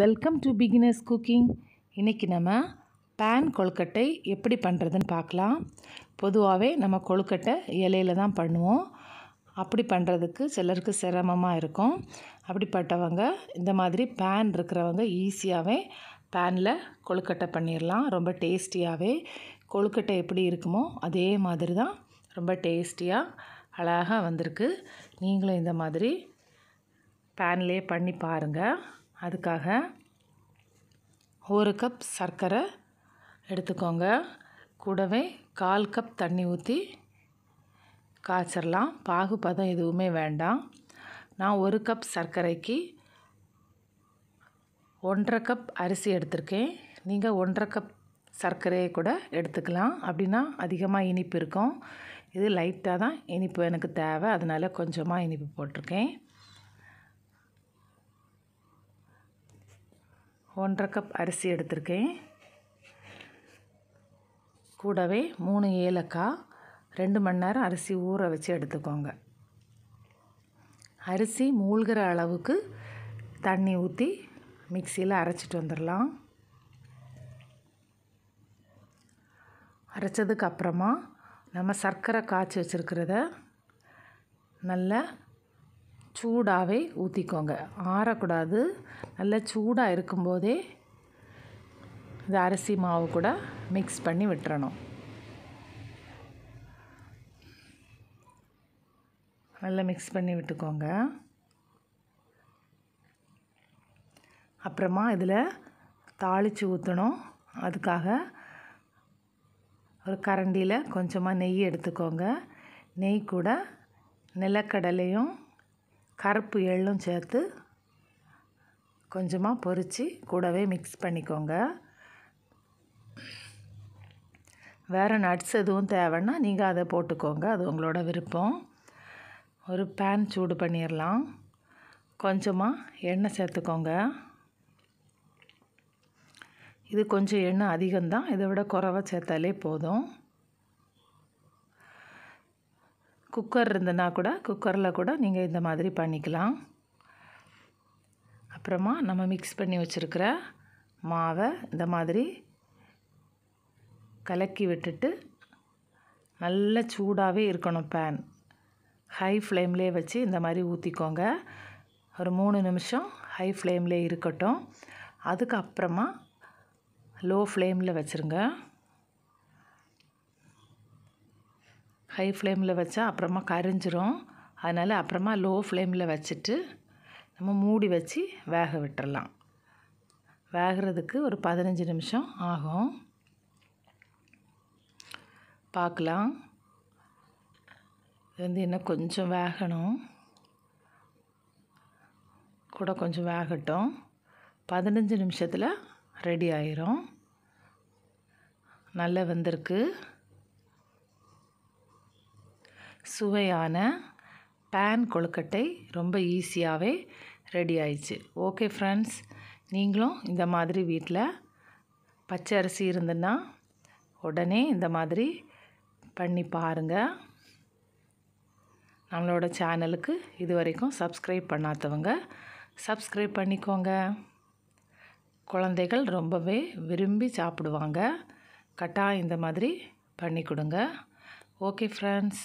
welcome to beginners cooking இன்றைக்கி நம்ம pan கொழுக்கட்டை எப்படி பண்ணுறதுன்னு பார்க்கலாம் பொதுவாகவே நம்ம கொழுக்கட்டை இலையில தான் பண்ணுவோம் அப்படி பண்ணுறதுக்கு சிலருக்கு சிரமமாக இருக்கும் அப்படிப்பட்டவங்க இந்த மாதிரி பேன் இருக்கிறவங்க ஈஸியாகவே பேனில் கொழுக்கட்டை பண்ணிடலாம் ரொம்ப டேஸ்டியாகவே கொழுக்கட்டை எப்படி இருக்குமோ அதே மாதிரி தான் ரொம்ப டேஸ்டியாக அழகாக வந்திருக்கு நீங்களும் இந்த மாதிரி பேன்லேயே பண்ணி பாருங்கள் அதுக்காக ஒரு கப் சர்க்கரை எடுத்துக்கோங்க கூடவே கால் கப் தண்ணி ஊற்றி காய்ச்சிடலாம் பாகு பதம் எதுவுமே வேண்டாம் நான் ஒரு கப் சர்க்கரைக்கு ஒன்றரை கப் அரிசி எடுத்திருக்கேன் நீங்கள் ஒன்றரை கப் சர்க்கரையை கூட எடுத்துக்கலாம் அப்படின்னா அதிகமாக இனிப்பு இருக்கும் இது லைட்டாக தான் இனிப்பு எனக்கு தேவை அதனால் கொஞ்சமாக இனிப்பு போட்டிருக்கேன் ஒன்றரை கப் அரிசி எடுத்திருக்கேன் கூடவே மூணு ஏலக்காய் ரெண்டு மணி நேரம் அரிசி ஊற வச்சு எடுத்துக்கோங்க அரிசி மூழ்கிற அளவுக்கு தண்ணி ஊற்றி மிக்சியில் அரைச்சிட்டு வந்துடலாம் அரைச்சதுக்கு அப்புறமா நம்ம சர்க்கரை காய்ச்சி வச்சுருக்கிறத நல்லா சூடாகவே ஊற்றிக்கோங்க ஆறக்கூடாது நல்லா சூடாக இருக்கும்போதே இந்த அரிசி மாவு கூட மிக்ஸ் பண்ணி விட்டுறணும் நல்லா மிக்ஸ் பண்ணி விட்டுக்கோங்க அப்புறமா இதில் தாளித்து ஊற்றணும் அதுக்காக ஒரு கரண்டியில் கொஞ்சமாக நெய் எடுத்துக்கோங்க நெய் கூட நிலக்கடலையும் கருப்பு எள்ளும் சேர்த்து கொஞ்சமாக பொறிச்சு கூடவே மிக்ஸ் பண்ணிக்கோங்க வேறு நட்ஸ் எதுவும் தேவைன்னா நீங்கள் அதை போட்டுக்கோங்க அது உங்களோட விருப்பம் ஒரு பேன் சூடு பண்ணிடலாம் கொஞ்சமாக எண்ணெய் சேர்த்துக்கோங்க இது கொஞ்சம் எண்ணெய் அதிகம்தான் இதை விட குறவை சேர்த்தாலே போதும் குக்கர் இருந்ததுன்னா கூட குக்கரில் கூட நீங்கள் இந்த மாதிரி பண்ணிக்கலாம் அப்புறமா நம்ம மிக்ஸ் பண்ணி வச்சுருக்கிற மாவை இந்த மாதிரி கலக்கி விட்டுட்டு நல்ல சூடாகவே இருக்கணும் பேன் ஹை ஃப்ளேம்லேயே வச்சு இந்த மாதிரி ஊற்றிக்கோங்க ஒரு மூணு நிமிஷம் ஹை ஃப்ளேம்லேயே இருக்கட்டும் அதுக்கப்புறமா லோ ஃப்ளேமில் வச்சுருங்க ஹை ஃப்ளேமில் வச்சா அப்புறமா கரைஞ்சிரும் அதனால் அப்புறமா லோ ஃப்ளேமில் வச்சுட்டு நம்ம மூடி வச்சு வேக விட்டுறலாம் வேகிறதுக்கு ஒரு பதினஞ்சு நிமிஷம் ஆகும் பார்க்கலாம் இது வந்து இன்னும் கொஞ்சம் வேகணும் கூட கொஞ்சம் வேகட்டும் பதினஞ்சு நிமிஷத்தில் ரெடி ஆயிரும் நல்லா வந்திருக்கு சுவையான பேன் கொழுக்கட்டை ரொம்ப ஈஸியாகவே ரெடி ஆயிடுச்சு ஓகே ஃப்ரெண்ட்ஸ் நீங்களும் இந்த மாதிரி வீட்டில் பச்சை அரிசி இருந்துன்னா உடனே இந்த மாதிரி பண்ணி பாருங்கள் நம்மளோட சேனலுக்கு இது வரைக்கும் சப்ஸ்கிரைப் பண்ணாதவங்க சப்ஸ்கிரைப் பண்ணிக்கோங்க குழந்தைகள் ரொம்பவே விரும்பி சாப்பிடுவாங்க கட்டாயம் இந்த மாதிரி பண்ணி கொடுங்க ஓகே ஃப்ரெண்ட்ஸ்